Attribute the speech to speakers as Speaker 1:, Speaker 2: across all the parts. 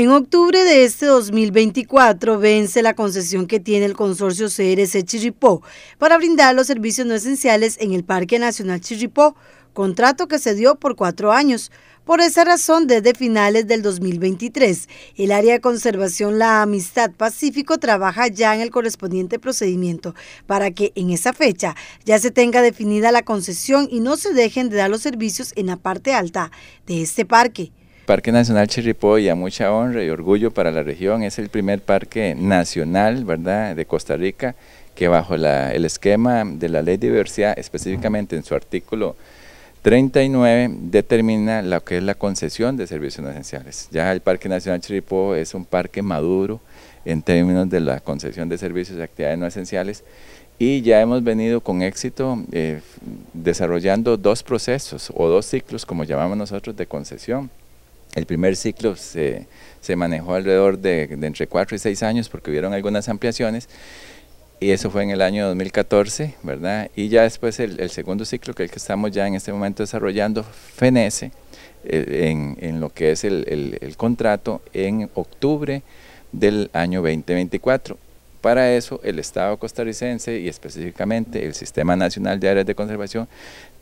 Speaker 1: En octubre de este 2024 vence la concesión que tiene el consorcio CRC Chirripó para brindar los servicios no esenciales en el Parque Nacional Chirripó, contrato que se dio por cuatro años. Por esa razón, desde finales del 2023, el área de conservación La Amistad Pacífico trabaja ya en el correspondiente procedimiento para que en esa fecha ya se tenga definida la concesión y no se dejen de dar los servicios en la parte alta de este parque.
Speaker 2: Parque Nacional Chirripó, a mucha honra y orgullo para la región, es el primer parque nacional ¿verdad? de Costa Rica que bajo el esquema de la ley de diversidad, específicamente en su artículo 39, determina lo que es la concesión de servicios no esenciales. Ya el Parque Nacional Chirripó es un parque maduro en términos de la concesión de servicios y actividades no esenciales y ya hemos venido con éxito eh, desarrollando dos procesos o dos ciclos, como llamamos nosotros, de concesión. El primer ciclo se, manejó alrededor de, entre 4 y 6 años porque hubieron algunas ampliaciones y eso fue en el año 2014, ¿verdad? Y ya después el, segundo ciclo, que es el que estamos ya en este momento desarrollando, fenece eh, en, lo que es el, el contrato en octubre del año 2024. Para eso, el Estado costarricense y específicamente el Sistema Nacional de Áreas de Conservación,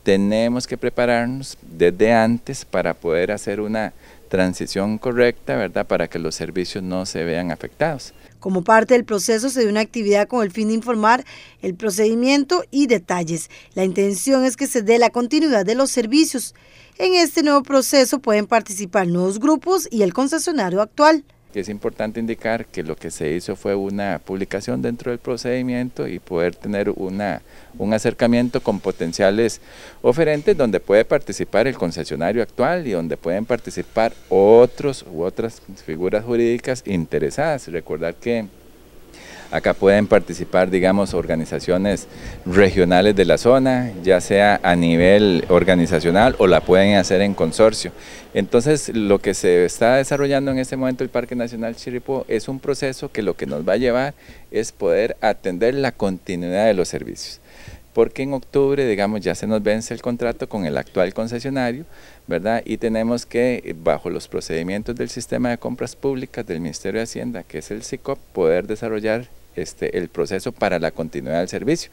Speaker 2: tenemos que prepararnos desde antes para poder hacer una transición correcta, ¿verdad? Para que los servicios no se vean afectados.
Speaker 1: Como parte del proceso se dio una actividad con el fin de informar el procedimiento y detalles. La intención es que se dé la continuidad de los servicios. En este nuevo proceso pueden participar nuevos grupos y el concesionario actual
Speaker 2: es importante indicar que lo que se hizo fue una publicación dentro del procedimiento y poder tener una, un acercamiento con potenciales oferentes donde puede participar el concesionario actual y donde pueden participar otros u otras figuras jurídicas interesadas. Recordar que Acá pueden participar, digamos, organizaciones regionales de la zona, ya sea a nivel organizacional o la pueden hacer en consorcio. Entonces, lo que se está desarrollando en este momento el Parque Nacional Chirripó es un proceso que lo que nos va a llevar es poder atender la continuidad de los servicios porque en octubre, digamos, ya se nos vence el contrato con el actual concesionario, ¿verdad? Y tenemos que, bajo los procedimientos del sistema de compras públicas del Ministerio de Hacienda, que es el SICOP, poder desarrollar este, el proceso para la continuidad del servicio,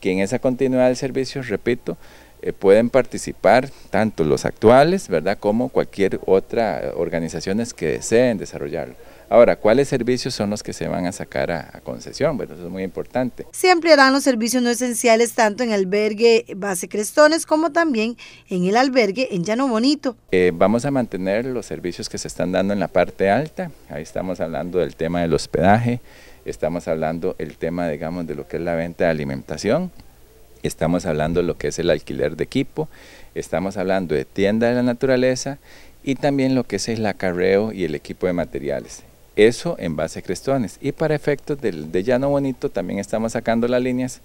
Speaker 2: que en esa continuidad del servicio, repito, eh, pueden participar tanto los actuales, ¿verdad?, como cualquier otra organización que deseen desarrollarlo. Ahora, ¿cuáles servicios son los que se van a sacar a, concesión? Bueno, eso es muy importante.
Speaker 1: Se ampliarán los servicios no esenciales tanto en albergue Base Crestones como también en el albergue en Llano Bonito.
Speaker 2: Eh, vamos a mantener los servicios que se están dando en la parte alta. Ahí estamos hablando del tema del hospedaje, estamos hablando del tema, digamos, de lo que es la venta de alimentación estamos hablando de lo que es el alquiler de equipo, estamos hablando de tienda de la naturaleza y también lo que es el acarreo y el equipo de materiales. Eso en base a crestones. Y para efectos de Llano Bonito también estamos sacando las líneas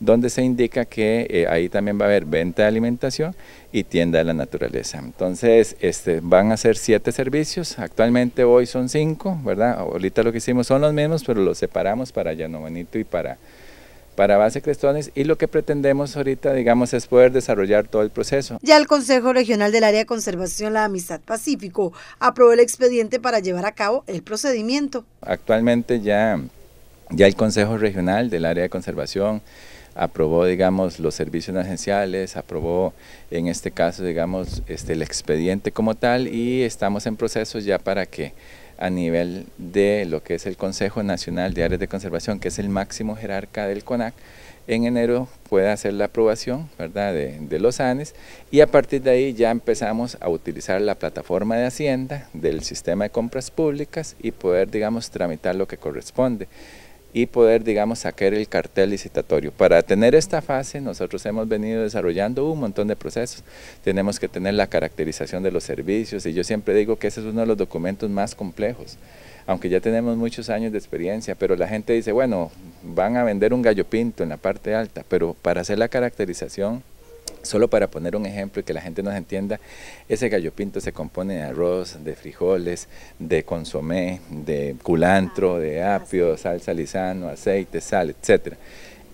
Speaker 2: donde se indica que eh, ahí también va a haber venta de alimentación y tienda de la naturaleza. Entonces, este, van a ser siete servicios, actualmente hoy son cinco, ¿verdad? Ahorita lo que hicimos son los mismos, pero los separamos para Llano Bonito y para para base crestones y lo que pretendemos ahorita, digamos, es poder desarrollar todo el proceso.
Speaker 1: Ya el Consejo Regional del Área de Conservación La Amistad Pacífico aprobó el expediente para llevar a cabo el procedimiento.
Speaker 2: Actualmente ya, ya el Consejo Regional del Área de Conservación aprobó, digamos, los servicios esenciales, aprobó en este caso, digamos, este, el expediente como tal y estamos en proceso ya para que a nivel de lo que es el Consejo Nacional de Áreas de Conservación, que es el máximo jerarca del CONAC, en enero puede hacer la aprobación De, de, los ANES y a partir de ahí ya empezamos a utilizar la plataforma de Hacienda del sistema de compras públicas y poder, digamos, tramitar lo que corresponde y poder, digamos, sacar el cartel licitatorio. Para tener esta fase, nosotros hemos venido desarrollando un montón de procesos. Tenemos que tener la caracterización de los servicios y yo siempre digo que ese es uno de los documentos más complejos, aunque ya tenemos muchos años de experiencia, pero la gente dice, bueno, van a vender un gallo pinto en la parte alta, pero para hacer la caracterización Solo para poner un ejemplo y que la gente nos entienda, ese gallo pinto se compone de arroz, de frijoles, de consomé, de culantro, ah, de ah, apio, salsa lisano, aceite, sal, etc.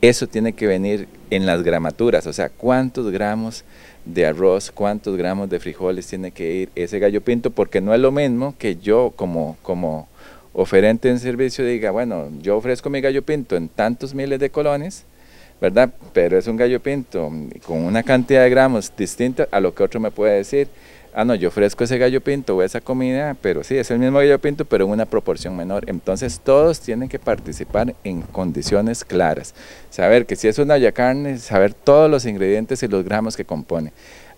Speaker 2: Eso tiene que venir en las gramaturas, o sea, cuántos gramos de arroz, cuántos gramos de frijoles tiene que ir ese gallo pinto, porque no es lo mismo que yo como, como oferente en servicio diga, bueno, yo ofrezco mi gallo pinto en tantos miles de colones, ¿verdad? Pero es un gallo pinto con una cantidad de gramos distinta a lo que otro me puede decir. Ah, no, yo ofrezco ese gallo pinto o esa comida, pero sí, es el mismo gallo pinto, pero en una proporción menor. Entonces, todos tienen que participar en condiciones claras. Saber que si es una olla saber todos los ingredientes y los gramos que compone.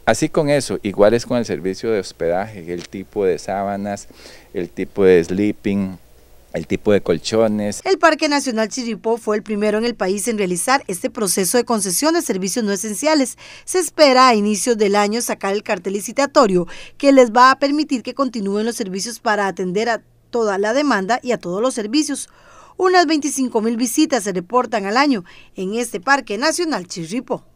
Speaker 2: Así con eso, igual es con el servicio de hospedaje, el tipo de sábanas, el tipo de sleeping, el tipo de colchones.
Speaker 1: El Parque Nacional Chirripó fue el primero en el país en realizar este proceso de concesión de servicios no esenciales. Se espera a inicios del año sacar el cartel licitatorio que les va a permitir que continúen los servicios para atender a toda la demanda y a todos los servicios. Unas 25 mil visitas se reportan al año en este Parque Nacional Chirripó.